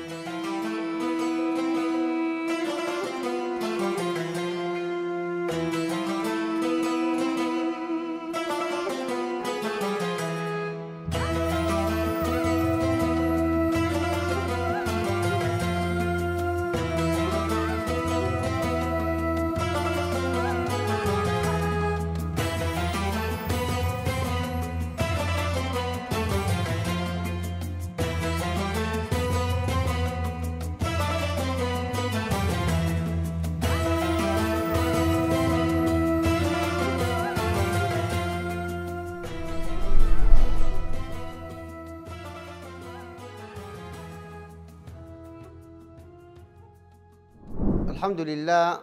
thank you الحمد لله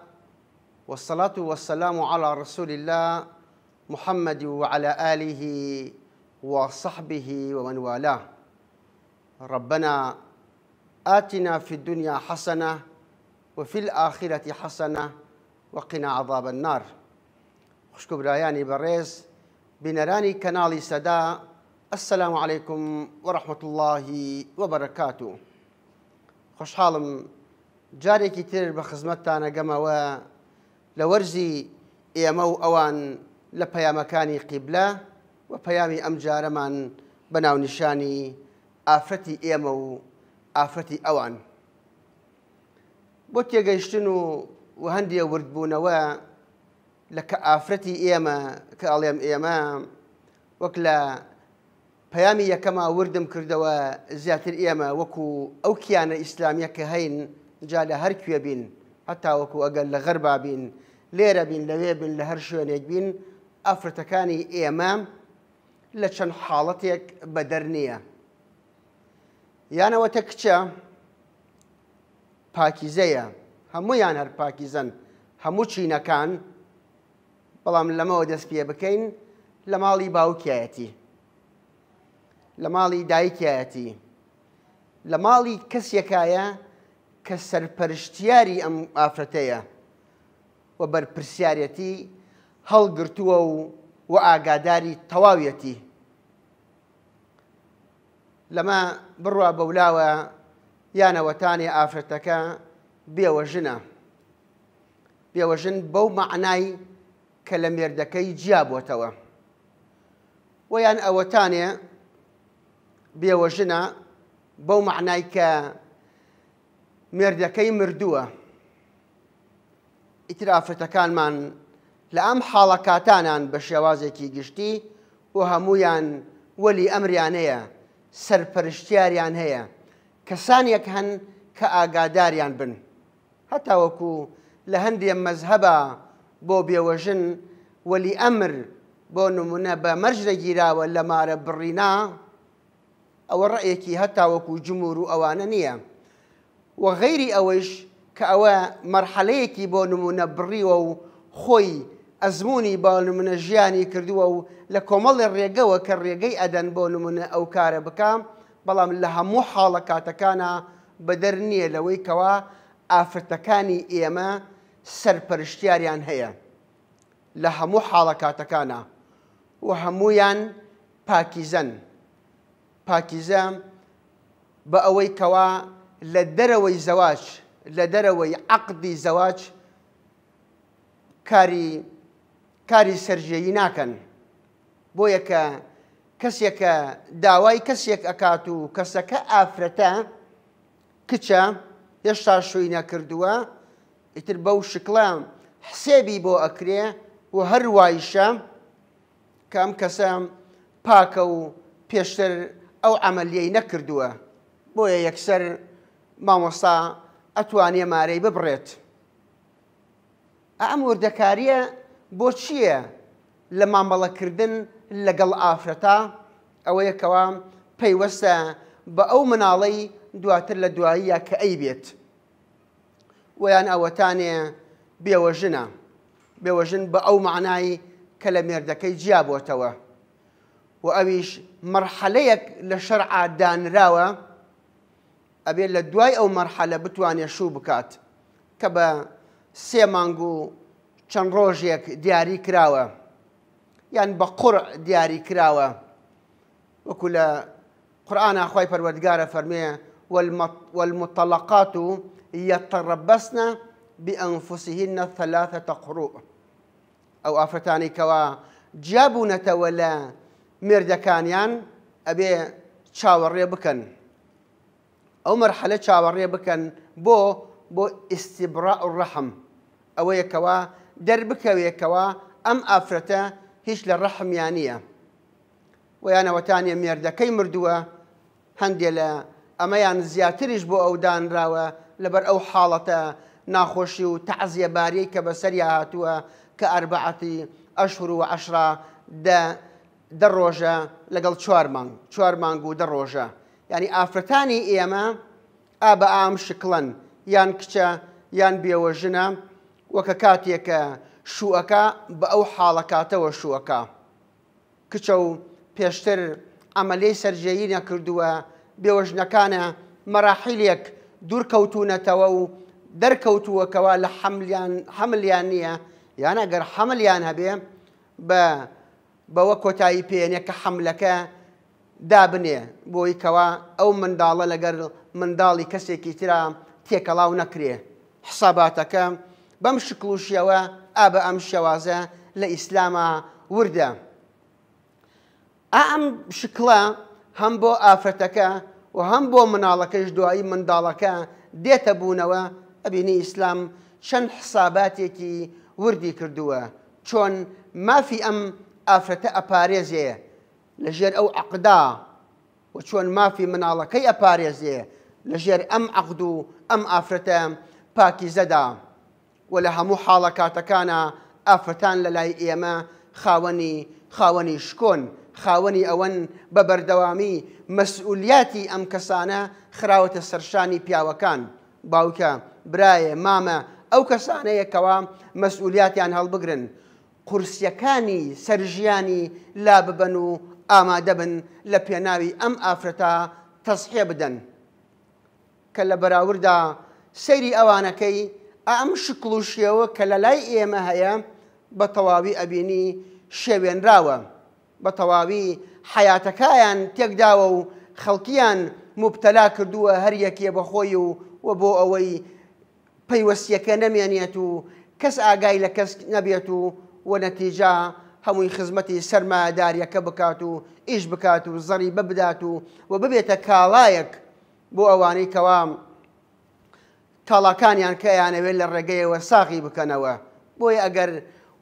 والصلاة والسلام على رسول الله محمد وعلى آله وصحبه ومن والاه ربنا آتنا في الدنيا حسنة وفي الآخرة حسنة وقنا عذاب النار خشكو براياني بەڕێز بنراني كنالي سدا السلام عليكم ورحمة الله وبركاته و جارێکی تر بە خزمەتتانەگەمەوە لە وەرزی ئێمە و ئەوان لە پەیامەکانی قیبلە و پەیامی ئەم جارەمان بە ناونیشانی ئافرەتی ئێمە و ئافرەتی ئەوان. بۆ تێگەیشتن و و هەندێ وردبوونەوە لە کە ئافرەتی ئێمە کە ئەڵێم ئێمە وەک لە پەیامی یەکەما وردم کردەوە زیاتر ئێمە وەکو ئەو کیانە ئیسلامیە کە هەین جا لە هەر کوێ بین هەتاوەکو ئەگەر لە غەربا بین لێرە بین لەوێ بین لە هەر شوێنێک بین ئەفرەتەکانی ئێمە لە چەند حاڵەتێک بەدەر نییە. یانەوەتە کچە پاکیزەیە هەموویان هەر پاکیزەن هەموو چینەکان بەڵام لەمەوە دەست پێ بکەین لە ماڵی باوکایەتی لە ماڵی دایکایەتی لە ماڵی کەسێکایە کە سەرپەرشتیاری ئەم ئافرەتەیە و بەرپرسیارەتی هەڵگرتووە و و ئاگاداری تەواویەتی لەمە بڕوا بەولاوە یانەوەتانی ئافرەتەکە بێوە ژنە بێوە ژن بەو معنای کە لە مێردەکەی جیابۆتەوە ویان ئەوەتانێ بێوە ژنە بەو معنای کە مردەکەی مردووە ئیترافرەتەکانمان لە ئەم حاڵەکاتانان بە شێوازێکی گشتی و هەمویان وەلی ئەمریانەیە سەرپەرشتیاریان هەیە کەسانێک هەن کە ئاگاداریان بن هەتاوەکو لە هەندێک مەزهبە بۆ بێوەژن وەلی ئەمر بۆ نمونە بە مەرجدەگیراوە لە مارە بڕینا ئەوە ڕەیەکی هەتاوەکو جمهور و ئەوانە نییە و غەیری ئەوش کە ئەوە مەرحەلەیەکی بۆ نمونە بڕیوە و خۆی ئەزمموی با نمونە ژیانی کردووە و لە کۆمەڵی ڕێگەوە کە ڕێگەی ئەدەن بۆ نمونە ئەو کارە بکەم بەڵام لە هەموو حاڵە کاتەکانە بەدەر نییە لەوەی کەوا ئافرەتەکانی ئێمە سەرپەرشتیاریان هەیە لە هەموو حاڵە کاتەکانە و هەمویان پاکیزەن پاکیزە بە ئەوەی کەوا لە دەرەوەی زەواج لە دەرەوەی عقدی زەواج کاری کاری سرجەیی ناکەن بۆ یەکە کەسێکە داوای کەسێک ئەکات و کەسەکە ئافرەتە کچە هێشتا شووی نەکردووە ئیتر بەو شکڵە حسێبی بۆ ئەکرێ و هەروایشە کەم کەسە پاکە و پێشتر ئەو ئەمەلیەی نەکردووە بۆیە یەکسەر مامۆستا ئەتوانێ مارەی ببڕێت. ئەم وردەکاریە بۆ چییە لە مامەڵەکردن لەگەڵ ئافرەتا ئەوەیە کەوا پەیوەستە بە ئەو مناڵەی دواتر لە دواییە کە ئەی بێت. ویان ئەوەتانێ بێوەژنە بێوەژن بە ئەو معنای کە لە مێردەکەی جیابۆتەوە. و ئەویش مەرحەلەیەک لە شەرعادانراوە، ابي لە دوای ئەو مەرحەلە بتوانێت شوو بکات کە بە سێ مانگ و چەند ڕۆژێک دیاری کراوە یان بە قڕ دیاری کراوە وەکو لە قورآانە خی پەروەردگارە بأنفسهن ثلاثة قروء او افرتاني كوا جیابوونەتەوە ولا مردكانيان ابي چاوەڕێ بکەن. ئەو مەرحەلە چاوەڕێ بکەن بۆ بۆ ئیسیبرا و ڕەحم ئەوەیەکەوە دەربکەوێکەوە ئەم ئافرەتە هیچ لە ڕەحمیان نییە ویانەوەتانە مێردەکەی مردووە هەندێ لە ئەمەیان زیاتریش بۆ ئەو دانراوە لەبەر ئەو حاڵەتە ناخۆشی و تەعزیەباریەی کە بەسەریا هاتووە کە ئەربعەتی ئەشور و عشرا دە ڕۆژە لەگەڵ چوار مانگ چوار مانگ و دە ڕۆژە ینی ئافرەتانی ئێمە ئا بە ئام شکڵەن یان کچە یان بێوە ژنە وەکە کاتێکە شوەکە بە ئەو حاڵەکاتەوە شوەکە. کچە و پێشتر ئەمەلەی سەررجەیی نەکردووە بێوەژنەکانە مەراحیلێک دوورکەوتونەتەوە و دەرکەوتووەکەوە لە حملیان نییە یانە گەر حملیان هەبێ بە بەوە کۆتایی پێێنێکە حملەکە دابنێ بۆی کەوا ئەو منداڵە لەگەر منداڵی کەسێکی ترا تێکەڵاو نەکرێ حساباتەکە بەم شکلوشیەوە ئابە ئەم شێوازە لە ئیسلامە وردە. ئەم شکڵە هەم بۆ ئافرەتەکە و هەم بۆ مناڵەکەش دوایی منداڵەکە دێتە بوونەوە ئەبینی ئیسلام چەند حساباتێکی وردی کردووە چۆن مافی ئەم ئافرەتە ئەپارێزەیە لەژێر ئەو عقدا و چۆن مافی مناڵەکەی ئەپارێزێ لەژێر ئەم عقد و ئەم ئافرەتە پاکی زەدا و لە هەموو حاڵە کاتەکانە ئافرەتان لە لای ئێمە خاوەنی خاوەنی شکۆن خاوەنی ئەوەن بە بەردەوامی مەسئولیاتی ئەم کەسانە خراوەتە سەرشانی پیاوەکان باوکە برایە مامە ئەو کەسانەیەکەوە مەسئولیاتیان هەڵبگرن قورسیەکانی سەرژیانی لا ببەن و ئامادە بن لە پێناوی ئەم ئافرەتە تەسحێ بدەن کە لە بەراوردا سەیری ئەوانەکەی ئەم شکل و شێوە کە لە لای ئێمە هەیە بە تەواوی ئەبینی شێوێنراوە بە تەواوی حیاتەکەیان تێکداوە و خەڵکیان مبتەلا کردووە هەریەکێ بەخۆی و و بۆ ئەوەی پەیوەستیەکە نەمێنێت و کەس ئاگای لە کەس نەبێت و وە نەتیجا هەمووی خزمەتی سەرماداریەکە بکات و ئیش بکات و زەری ببدات و و ببێتە کاڵایەک بۆ ئەوانەی کەوام کاڵاکانیان کەیانەوێت لە ڕێگەیەوە ساغی بکەنەوە بۆیە ئەگەر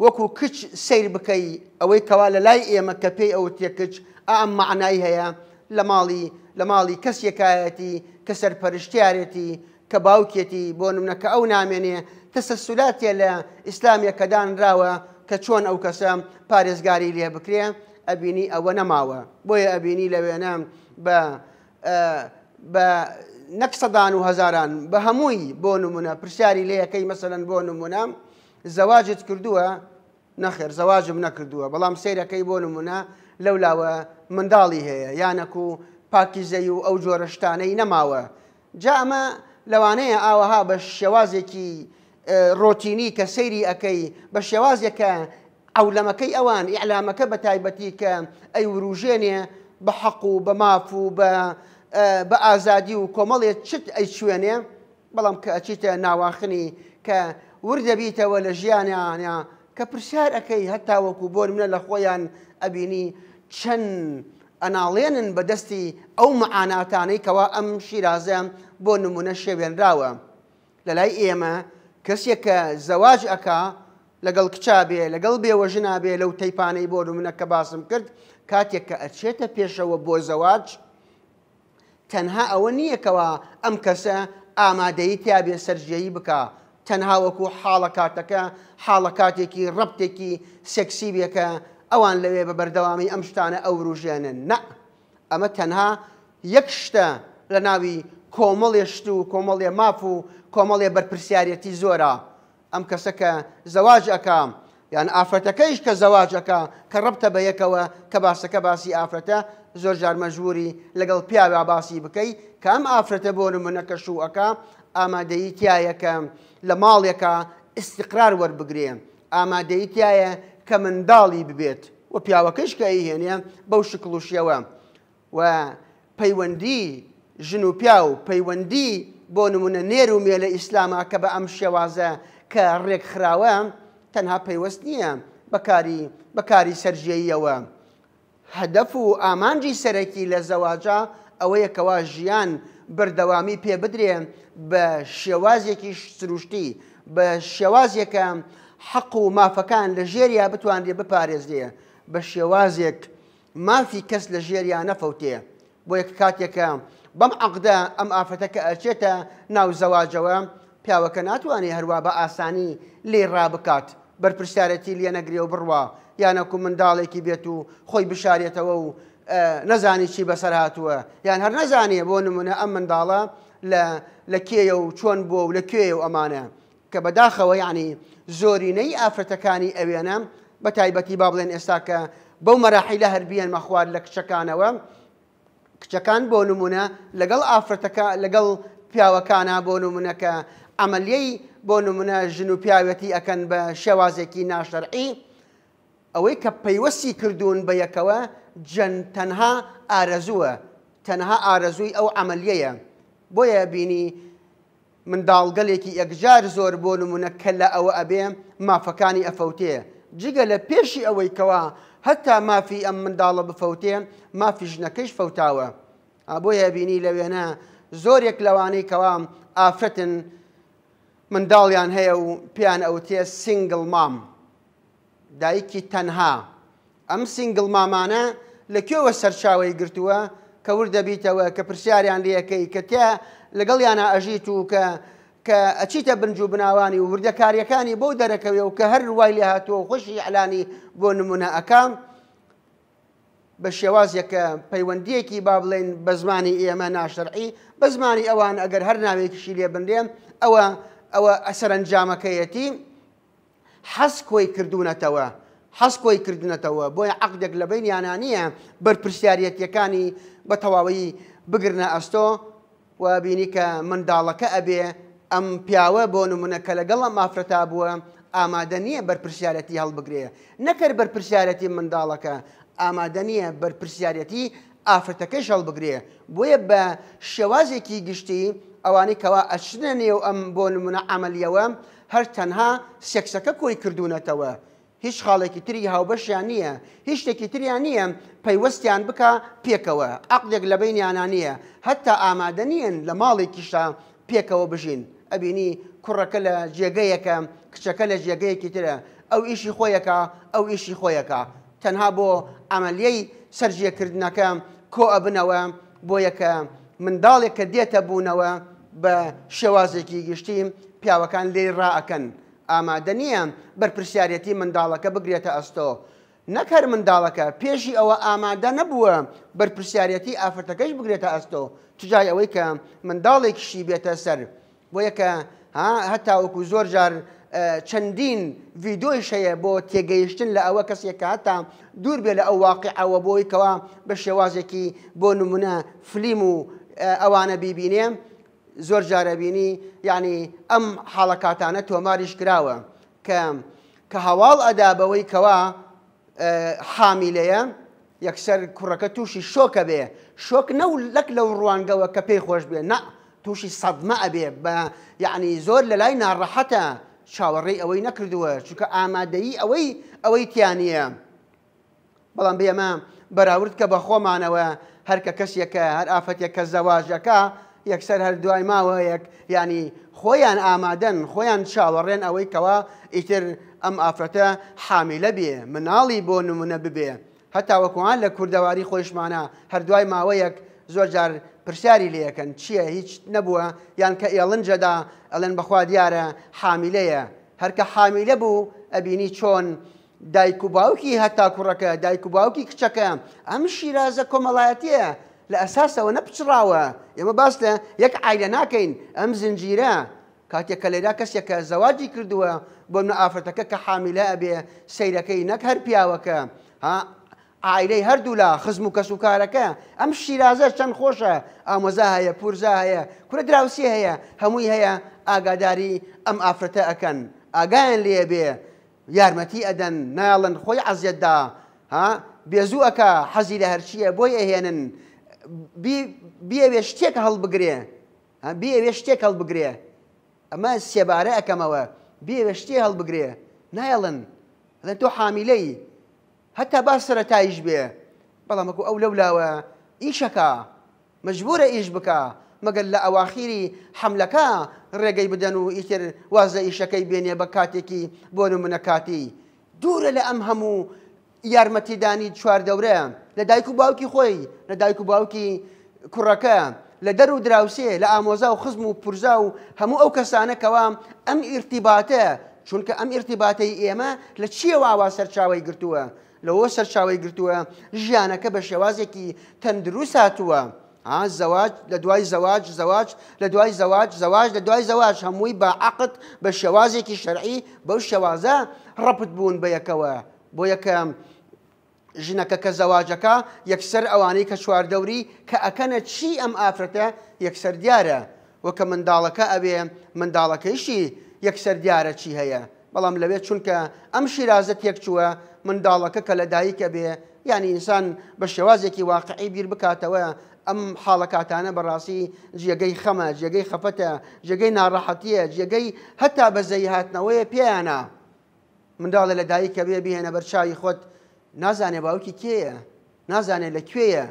وەکو کچ سیر بکەی ئەوەی کەوا لە لای ئێمە کە پێی ئەو تێکچ ئام معنای هەیە لە ماڵی لە ماڵی کەسیەکایەتی کە سەرپەرشتارێتی کە باوکێتی بۆ نمونەکە ئەو نامێنێ تەسەسولاتێ لە ئیسلامیەکەدانراوە کە چۆن ئەو کەسە پارێزگاری لێ بکرێ ئەبینی ئەوە نەماوە بۆیە ئەبینی لە وێنە بە بە نەکسەدان و هەزاران بە هەمووی بۆ نمونە پرسیاری لێ یەکەی مەسەن بۆ نمونە زەواجت کردووە نەخێر زەواجم نەکردووە بەڵام سیرەکەی بۆ نمونە لەو لاوە منداڵی هەیە یانەک و پاکیزەی و ئەو جۆرەشتانەی نەماوە جا ئەمە لەوانەیە ئاوەها بە شێوازێکی ڕۆتینی کە سەیری ئەەکەی بە شێوازیەکە ئەولەمەکەی ئەوان ئیعلامەکە بە تایبەتی کە ئەی وروژێنێ بە حەق و بە ماف و بە ئازادی و کۆمەڵێت چت ئەی شوێنێ بەڵام کە ئەچیتە ناواخنی کە وردەبیتەوە لە ژیانیانیا کە پرسیار ئەەکەی هەتاوەکو بۆن منە لە خۆیان ئەبینی چەند ئەناڵێنن بە دەستی ئەو مەعاناتانەی کەوا ئەم شیرازە بۆ نمونە شێوێنراوە لە لای ئێمە کەسێک کە زەواج ئەک لەگەڵ کچابێ لەگەڵ بێوەژنا بێ لەو تەیپانەی بۆ منە کە باسم کرد کاتێک کە ئەچێتە پێشەوە بۆ زەواج تەنها ئەوە نییەکەوە ئەم کەسە ئامادەی تیاابێ سەررجەیی بکە تەنها وەکو حاڵە کاتەکە حاڵە کاتێکی ڕبتێکی سەکسیبیەکە ئەوان لەوێ بە بەردەوامی ئەم شتانە ئەو ڕژێنن نە ئەمە تەنها یەک شتە لە ناوی کۆمەڵێ شت و کۆمەڵێ ماف و کۆمەڵێ بەرپسیارەتی زۆرە ئەم کەسە کە زەواج ئەکام یان ئافرەتەکەیش کە زەواجەکە کە ڕبتە بە یەکەوە کە باسەکە باسی ئافرەتە زۆر ژارمەژووری لەگەڵ پیاوە باسی بکەیت کە ئەم ئافرەتە بۆ نمونەکە شووەکە ئامادەی تایەکە لە ماڵێکە استقرار وەربگرێ ئامادەی تایە کە منداڵی ببێت و پیاوەکەش کە ئەیهێنێ بەو شکل و شێوە و پەیوەندی ژن و پیا و پەیوەندی بۆ نمونە نێر و مێ لە ئیسلاما کە بە ئەم شێوازە کە ڕێک خراوە تەنها پەیوەست نییە بەکاری بەکاری سەررجەیەوە. هەدەف و ئامانجی سەرەکی لە زەواجا ئەوەیە کەوا ژیان بەردەوامی پێ بدرێن بە شێوازێکی سروشتی بە شێوازێکە حەق و مافەکان لە ژێریا بتوانێ بپارێزێ بە شێوازێک مافی کەس لە ژێریا نەفەوتێ بۆ یەک کاتێکە بەم عقدە ئەم ئافەتەکە ئەچێتە ناوزەواجەوە پیاوەکە ناتوانێت هەروە بە ئاسانی لێ ڕابکات بەرپرسیارەتی لێ نەگری و بڕوە یانەکو منداڵێکی بێت و خۆی بشارێتەوە و نەزانی چی بەسەر هاتووە یان هەر نەزانێ بۆ نمونە ئەم منداڵە لە کێیە و چۆن بۆ و لە کوێیە و ئەمانە کە بەداخەوە یعنی زۆرینەی ئافرەتەکانی ئەوێنە بە تایبەتی با بڵێن ئێستا کە بەو مەراحی لە هەربیان مەخوار لە کچەکانەوە کچەکان بۆ نمونە لەگەڵ ئافرەتەکە لەگەڵ پیاوەکانە بۆ نمونەکە ئەمەلیەی بۆ نمونە ژن و پیاوەتی ئەەکەن بە شێوازێکی ناشرعی ئەوەی کە پەیوەسی کردوون بە یەکەوە جەن تەنها ئارەزووە تەنها ئارەزووی ئەو ئەمەلیەیە بۆیە بینی منداڵگەلێکی یەکجار زۆر بۆ نمونە کە لە ئەوە ئەبێ مافەکانی ئەفەوتەیە جگە لە پێشی ئەوەی کەوا هەتا مافی ئەم منداڵە بفەوتێن مافی ژنەکەیش فەوتاوە بۆ یابینی لە وێنە زۆرێک لەوانەی کەوام ئافرەتن منداڵیان هەیە و پیان ئەوتێ سنگل مام دایکی تەنها ئەم سنگل مامانە لەکوێوە سەرچاوی گرتووە کە وردەبیتەوە کە پرسیاریان لەکەی کە تیا لەگەڵیانە ئەژیت و کە کە ئەچیتە بنج و بناوانی و وردەکاریەکانی بۆ دەرەکەوێ و کە هەر وای لە هاتووە خوشی علانی بۆ نمونە ئەکام بە شێوازیەکە پەیوەندیەکی با بڵێن بە زمانی ئێمە ناشرعی بە زمانی ئەوان ئەگەر هەر ناوێکیشی لێ بنرێم ئەوە ئەوە ئەسەرنجامەکەیەتی حەز کۆی کردوونەتەوە حەز کۆی کردنەتەوە بۆیە عقدێک لە بین یانانیە بەرپسیارەتیەکانی بە تەواوی بگرنە ئەستۆ و بینی کە منداڵەکە ئەبێ ئەم پیاوە بۆ نمونونەکە لەگەڵە مافرەتا بووە ئامادە نییە بەرپرسیارەتی هەڵبگرێ نەکەر بەرپرسیارەتی منداڵەکە ئامادە نییە بەرپرسیارەتی ئافرەتەکەش هەڵبگرێ بۆیە بە شێوازێکی گشتی ئەوانەی کەوا ئەچنە نێو ئەم بۆ نمونە ئەعملیەوە هەر تەنها سێکسەکە کۆی کردوونەتەوە. هیچ خاڵێکی تری هاوبەشیان نییە هیچ شتێکی تریان نییە پەیوەستیان بکە پێکەوە عقلێک لە بینیانە نییە هەتا ئامادە نیەن لە ماڵێکیشتا پێکەوە بژین ئەبینی کوڕەکە لە جێگەیەکە کچەکە لە جێگەیەکی ترە ئەو ئیشی خۆیەکە ئەو ئیشی خۆیەکە تەنها بۆ ئەمەلیەی سەررجەکردنەکە کۆ ئەبنەوە بۆ یەکە منداڵێک کە دێتە بوونەوە بە شێوازێکی گشتیم پیاوەکان لێ ڕائەکەن ئامادە نییە بەرپسیارەتی منداڵەکە بگرێتە ئەستۆ. نەکەر منداڵەکە پێشی ئەوە ئامادە نەبووە بەرپسیارەتی ئافرەتەکەش بگرێتە ئەستۆ تجای ئەوەی کە منداڵێکیشی بێتە سەر. بۆ یەکە هەتاوەکو زۆر جار چەندین ڤیدۆی شەیە بۆ تێگەیشتن لە ئەوە کەسێکە هەتا دوور بێ لە ئەو واقع ئەوە بۆی کەوا بە شێوازێکی بۆ نمونە فلیم و ئەوانە بیبینێ زۆر جارەبینی یعنی ئەم حاڵەکاتانە تۆماریش کراوە کە کە هەواڵ ئەدا بەوەی کەوا حامیلەیە یەکسەر کوڕەکە تووشی شۆکە بێ شۆک نە لەک لەو ڕوانگەوە کە پێی خۆش بێ نە تووشی سەدمە ئەبێ بە یعنی زۆر لە لای ناڕەحەتە چاوەڕێی ئەوەی نەکردووە چونکە ئامادەیی ئەوەی ئەوەی تیانە بەڵام بێمە بەراورد کە بە خۆمانەوە هەرکە کەسێکە هەر ئافەتێکە زەواژەکە یەکسەر هەر دوای ماوەیەک ینی خۆیان ئامادەن خۆیان چاوەڕێن ئەوەی کەوا ئیتر ئەم ئافرەتە حامیلە بێ مناڵی بۆ نمونە ببێ هەتا وەکوان لە کووردەواری خۆشمانە هەردوای ماوەیەک زۆر جار پرسیاری لەکەن چییە هیچ نەبووە یان کە ئێڵنجەدا ئەلەن بەخوا دیارە حامیلەیە هەرکە حامیلە بوو ئەبینی چۆن دایک و باوکی هەتا کوڕەکە دایک و باوکی کچەکە ئەم شیرازە کۆمەڵایەتیە لە ئەساسەوە نەپچراوە ئێمە باس لە یەک ئایلە ناکەین ئەم زنجیرە کاتێک کە لێرا کەسێکە زەواجی کردووە بۆ منە ئافرەتەکە کە حامیلە ئەبێ سیرەکەی نەک هەر پیاوەکە ها ئایرەی هەردوو لە خزم و کەسوکارەکە ئەم شیرازە چەند خۆشە ئامۆزا هەیە پورزا هەیە کورە دراوسی هەیە هەمووی هەیە ئاگاداری ئەم ئافرەتە ئەەکەن ئاگایان لێ بێ یارمەتی ئەدەن ناڵن خۆی عزیەتدا بێزوو ئەکە حەزی لە هەرچیە بۆی ئەهێنن بێوێ شتێک هەڵبگرێ بێوێ شتێک هەڵبگرێ ئەمە سێبارە ئەەکەمەوە بێوێ شتێ هەڵبگرێ نایڵن ئەدەن تۆ حامیلەی هەتا باس سەرەتایش بێ بەڵامەکو ئەو لەولاوە ئیشەکە مجبورە ئیش بکە مەگەر لە ئەواخیری حملەکە ڕێگەی بدەن و ئیتر وازە ئیشەکەی بێنێ بە کاتێکی بۆ نمونەکاتی دوورە لە ئەم هەموو یارمەتیدانی چواردەورە لە دایک و باوکی خۆی لە دایک و باوکی کوڕەکە لە دەر و دراوسێ لە ئامۆزا و خزم و پورزا و هەموو ئەو کەسانەکەەوە ئەم ئرتیباتە چونکە ئەم ئرتیباتەی ئێمە لە چیەوە ئاوا سەرچاوی گرتووە لەوە سەرچاوی گرتووە ژیانەکە بە شێوازێکی تەندروست هاتووە. زەواج لە دوای زەواج زەواج لە دوای زەواج زەواج لە دوای زەواج هەمووی بە عقت بە شێوازێکی شەرعی بەو شێوازە ڕپت بوون بە یەکەوە بۆ یەکەم ژنەکە کە زەواجەکە یەکسەر ئەوانەی کە چواردەوری کە ئەکەنە چی ئەم ئافرەتە یەکسەر دیارە وەکە منداڵەکە ئەوێ منداڵەکەیشی یەکسەر دیارە چی هەیە بەڵام لەوێت چونکە ئەم شیرازت یەکچووە منداڵەکە کە لە دایکە بێ ینی ئینسان بە شێوازێکی واقعی بیر بکاتەوە ئەم حاڵەکاتانە بەڕاستی جێگەی خەمە جێگەی خەفەتە جێگەی ناڕەحەتیە جێگەی هەتا بەزەی هاتنەوەیە پێیانە منداڵە لە دایکە بێ بهێنە بەرچاوی خۆت نازانێ باوکی کێیە نازانێ لەکوێیە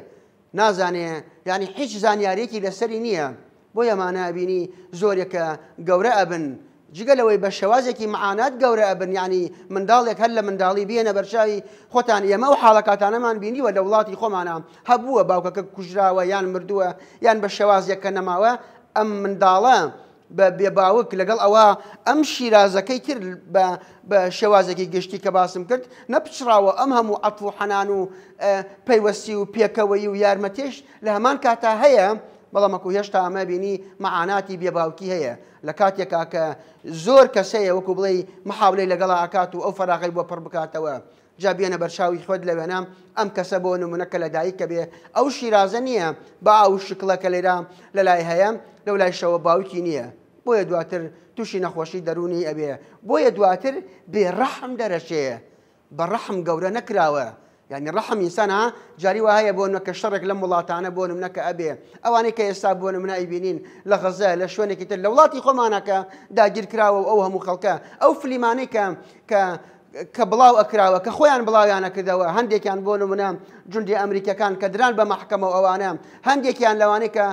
نازانێ ینی هیچ زانیارێکی لەسەری نییە بۆ یەمانە بینی زۆرێکە گەورە ئەبن جگە لەوەی بە شێوازێکی معانات گەورە ئەبنیانی منداڵێک هەر لە منداڵی بێنە بەرچاوی خۆتان ئێمە و حاڵەکاتانەمان بینیوە لە وڵاتی خۆمانە هەبووە باوکەکە کوژراوە یان مردووە یان بە شێوازیەکە نەماوە ئەم منداڵە بە بێباوک لەگەڵ ئەوە ئەم شیرازەکەی کرد بە شێوازێکی گشتی کە باسم کرد نەپچراوە ئەم هەموو ئەتو حەنان و پەیوەستی و پێکەوەی و یارمەتێش لە هەمان کاتا هەیە بەڵامەکو هێشتا ئەمە بینی مەعاناتی بێباوکی هەیە لە کاتێکا کە زۆر کەسەیە وەکو بڵێ محاولەی لەگەڵا ئاکات و ئەو فراغی بۆ پڕ بکاتەوە. جابیێنە بەرشاوی خۆت لەوێنام ئەم کەسە بۆ نمونەکە لە دایککە بێ ئەو شیرازە نییە با ئەو شکڵەکە لێرا لە لای هەیە لەو لای شەوە باوکی نییە بۆیە دواتر تووشی نەخۆشی دەرونی ئەبێ بۆیە دواتر بێڕەحم دەرەشەیە بەڕەحم گەورە نەکراوە يعني ڕحم ئینسانها جاریوە هەیە بۆ نەکە شەڕێک لەم وڵاتانە بۆ نمونەکە ئەبێ ئەوانەی کە ئێستا بۆ نمنای بینین لە لغزة لە كتير تر لە وڵاتی خۆمانەکە داگیرکراوە ئەو هەموو خەڵکە ئەو فلیمانەی کە کە کە بڵاو ئەکراوە کە خۆیان بڵاویانە کردەوە هەندێکیان بۆ نمونە جوندی ئەمریکەکان کە دران بە مححکەمە ئەوانە هەندێکیان لەوانەیە کە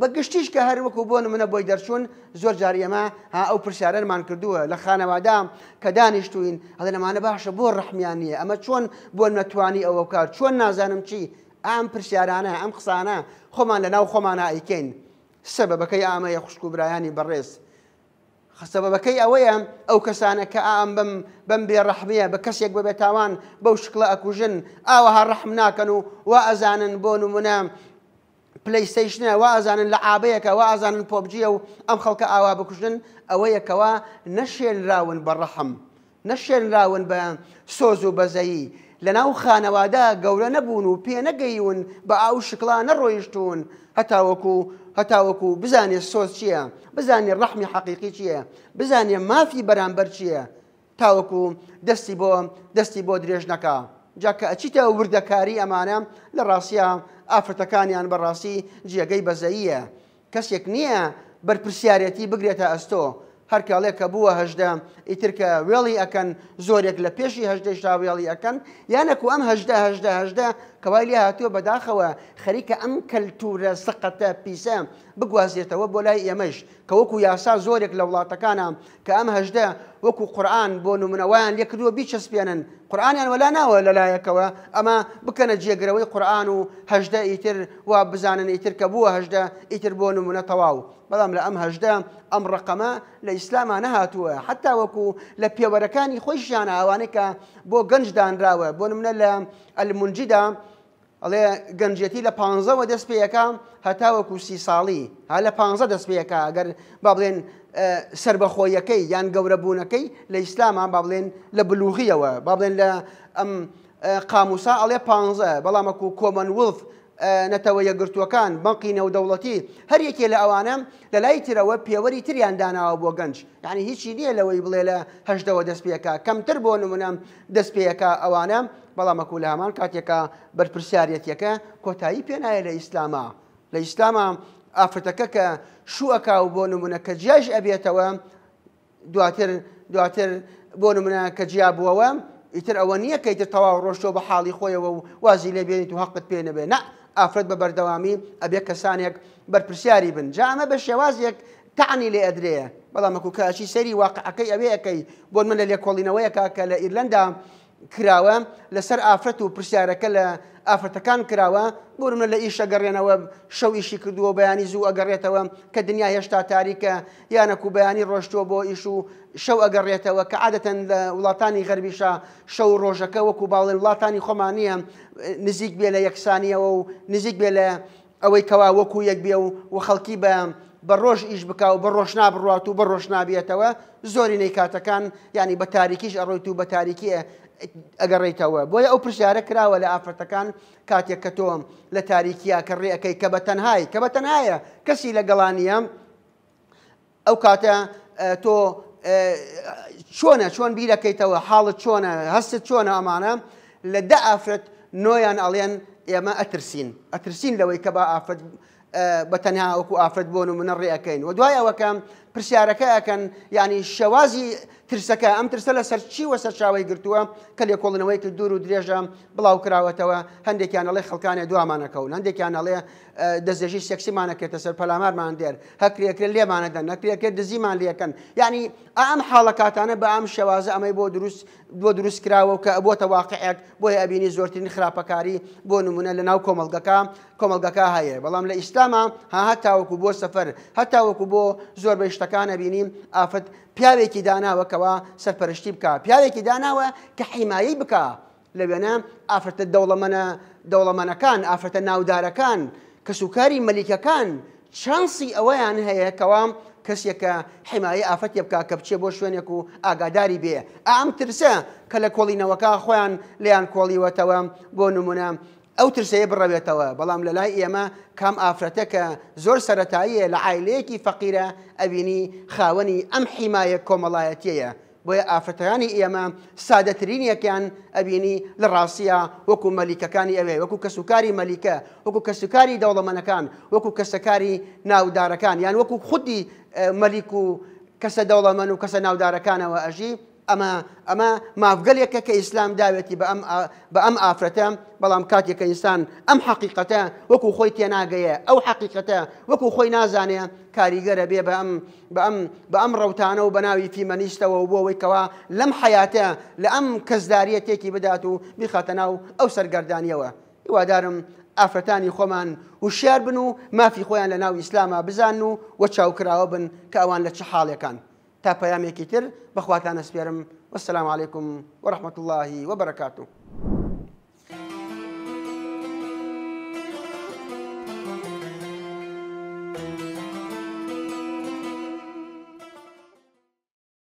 بەگشتیش کە هەروەکو بۆ نمونە بۆی دەرچوون زۆر جاریەمە ها ئەو پرسیارەرمان کردووە لە خانەوادام کە دانیشتوین هەڵ لەمانە باشە بۆ ڕحمیانە ئەمە چۆن بۆ نەتوانی ئەوە کار چۆن نازانم چی ئام پرسیارانە ئەم قسانە خۆمان لەناو خۆمانە ئیکەین سەبەکەی ئامەیە خوشک و برایانی بەڕێز. سەبەکەی ئەوەیە ئەو کەسانە کە ئام بم بم بێ ڕەحمەیە بە کەسێک بەبێ تاوان بەو شکڵە ئەکوژن ئاوەها ڕەحم ناکەن و وا ئەزانن بۆ نمونە پلیستیشنە وا ئازانن لە ئابەیەکە وا ئازانن پۆبجیە و ئەم خەڵکە ئاوا بکوژن ئەوە یەکەوە نەشێنراون بە ڕەحم نەشێنراون بە سۆز و بەزایی لە ناو خانەوادا گەورە نەبوون و پێ نەگەیون بە ئاو شکڵان نەڕۆیشتون هەتاوەکو هەتاوەکو و بزانێ سۆس چییە بزانێ ڕەحمی حەقیقی چییە بزانێ مافی بەرامبەر چییە تاوەکو دەستی بۆ دەستی بۆ درێژ نەکە جاکە ئەچیتە وردەکاری ئەمانە لە ڕاستە ئافرەتەکانیان بەڕاستی جێگەی بەزەیە کەسێک نییە بەرپسیارەتی بگرێتە ئەستۆ هەر کاڵێکە بووە هەژدە ئیترکە وێڵی ئەەکەن زۆرێک لە پێشی هەژدەشتا وێڵی ئەەکەن یانەکو ئەم هەژدە هەژدە هەژدە کەوای لێ هاتووە بەداخەوە خەریکە ئەم کەلتورە سقەتە پیسە بگوازێتەوە بۆ لای ئێمەش کە وەکو یاسا زۆرێک لە وڵاتەکانە کە ئەم هەژدە وەکو قورآن بۆ نمونەوەیان لێکردووە بیچەسپێنن قورآانیان وەلا ناوە لەلایەکەوە ئەمە بکەنە جێگرەوەی قورآن و هەژدە ئیتر وا بزانن ئیتر کە بووە هەژدە ئیتر بۆ نمونە تەواو بەڵام لە ئەم هەژدە ئەم ڕقەمە لە ئیسلاما نەهاتووە حتا وەکو لە پێوەرەکانی خۆشیانە ئەوانەکە بۆ گەنجدانراوە بۆ نمونە لە ئەلمونجیدا ئەڵێ گەنجەتی لە پانزەوە دەست پێیەکە هەتاوەکو سی ساڵی ها لە پانزە دەست پێیەکە ئەگەر با بڵێن سربەخۆیەکەی یان گەورەبوونەکەی لە ئیسلامان با بڵێن لە بلوغیەوە با بڵێن لە ئەم قاموسا ئەڵێ پانزە بەڵامەکو کۆمەن وڵف نەتەوە یەگرتوەکان بەنقی نەودەوڵەتی هەر یەکێ لە ئەوانە لە لای ترەوە پێوەری تریان داناوە بۆ گەنج یعنی هیچی نییە لەوەی بڵێ لە هەشتەوە دەستپێکە کەمتر بۆ نمونە دەستپێکە ئەوانە بەڵام مەکوول هامان کاتێکە بەرپرسیارەتەکە کۆتایی پێنایە لە ئیسلامە لە ئیسلامە ئافرەتەکە کە شووەکا و بۆ نمونە کە جیاش ئەبێتەوە دواتر دواتر بۆ نمونە کە جیا بووەوە ئیتر ئەوە نییە کەیتر تەواو ڕۆشتۆ بە حاڵی خۆیەوە و وازی لێ بێنیت و حقت پێ نەبێ نە ئافرەت بە بەردەوامی ئەبێ کەسانێک بەرپرسیاری بن جامە بە شێوازێک تعنی لێ ئەدرەیە بەڵام مەکوکەشی سەری واقعەکەی ئەوەیەکەی بۆن من لە لێکۆڵینەوەیەکە کە لە ئیرلندا کراوە لەسەر ئافرەت و پرسیارەکە لە ئافرەتەکان کراوە بورمە لە ئیش ئەگەڕێنەوە شەو ئیشی کردووە بەیانی زوو ئەگەڕێتەوە کە دنیا هێشتا تاریکە یانەکو بەیانی ڕۆشتووە بۆ ئیش و شەو ئەگەڕێتەوە کە عادەتەن لە وڵاتانی غەربیشە شەو ڕۆژەکە وەکو باڵێن وڵاتانی خۆمانە نزیک بێ لە یەکسانیەوە و نزیک بێ لە ئەوەی کەوا وەکو یەک بێ و و خەڵکی بە بە ڕۆژ ئیش بک و بە ڕۆژنا بڕات و بە ڕۆژنابێتەوە زۆری نەیکاتەکان ینی بە تاریکیش ئەڕۆیت و بە تاریکی ئەگەڕێیتەوە بۆیە ئەو پرسیارە کراوە لە ئافرەتەکان کاتێک کە تۆم لە تاریکیە کە ڕێەکەی کە بە تەنهایی کە بە تەنایە کەسی لەگەڵانیە ئەو کاتە تۆ چۆنە چۆن بیرەکەیتەوە حاڵت چۆنە هەستت چۆنە ئەمانە لە دە ئافرەت نۆیان ئەڵێن ئێمە ئەترسین ئەترسین لەوەی کە بە ئافرەت بە تەنهاوەکو ئافرەت بۆن و منە ڕێەکەین و دوای ئەوەکەم پرسیارەکە ئەکەن ینی شێوازی ترسەکە ئەم ترسە لە سەرچی وە سەرچاوی گرتووە کە لێ کۆڵنەوەی کرد دوور و درێژە بڵاو کراوەتەوە هەندێکیان ئەڵێ خەڵکانێ دوامانەکەون هەندێکیان ئەڵێ دەستێژی سەکسیمانەکرێتە سەر پەلامارمان دێر هەکرێکر لێمانەدەن نەکرێکرد دزیمان لەکەن ینی ئەم حاڵەکاتانە بە ئەم شێوازە ئەمەی بۆ دروست بۆ دروست کراوە کە بۆتە واقعەت بۆی ئەبینی زۆرترین خراپەکاری بۆ نمونە لە ناو کۆمەلگەکە کۆمەلگەکە هەیە بەڵام لە ئیسلامە ها هەتاوەکو بۆ سەفەر هەتاوەکو بۆ زۆر بەشت شتەکانە بینیم ئافت پیاوێکی داناوەکەەوە سەرپەرشتی بکە پیاوێکی داناوە کە حیمایی بکە لە وێنە ئافرەتە دەوڵەمەە دەوڵەمەنەکان ئافرەتە ناودارەکان کەسوکاری مەلیکەکان چانسی ئەوەیان هەیە کەوام کەسێکە حیمایی ئافەتی بکە کە بچێ بۆ شوێنێک و ئاگاداری بێ ئام ترسە کە لە کۆڵینەوەکە خۆیان لیان کۆڵیوەتەوە بۆ نمونە ئەو ترسەیە بڕەوێتەوە بەڵام لە لای ئێمە کام ئافرەتەکە زۆر سەتاییە لە عیلەیەکی فەقیرە ئەبینی خاوەنی ئەم حیمایە کۆمەڵایەتیەیە بۆیە ئافرەتەکانی ئێمە سادەترین یەکیان ئەبینی لە ڕاستە وەکو مەلیکەکانی ئەوێ وەکو کەسوکاری مەلیکە وەکو کەسوکاری دەوڵەمەنەکان وەکو کەسەکاری ناودارەکان یان وەکو خودی مەلیک و کەسە دەوڵەمەن و کەسە ناودارەکانەوە ئەژی ئەمە ئەمە مافگەلێکە کە ئیسلام داوێتی بە ئەم ئافرەتە بەڵام کاتێککە ئینسان ئەم حقیقەتە وەکو خۆی تێناگەیە ئەو حقیقەتە وەکو خۆی نازانێ کاریگەرە بێ بە ئەم بە ئەم ڕوتانە و بە ناوی فیمەنیشتەوە بۆەوەیکەوە لەم حیاتە لە ئەم کەسداریە تێکی بدات و بیخاتە ناو ئەو سەرگردانیەوە هیوادارم ئافرەتانی خۆمان وشار بن و مافی خۆیان لە ناو ئیسلامە بزان و وە چاوکراوە بن کە ئەوان لە چه حاڵەکان. تا پیامی کتر بخواتان اسپیرم والسلام علیکم ورحمت الله وبركاته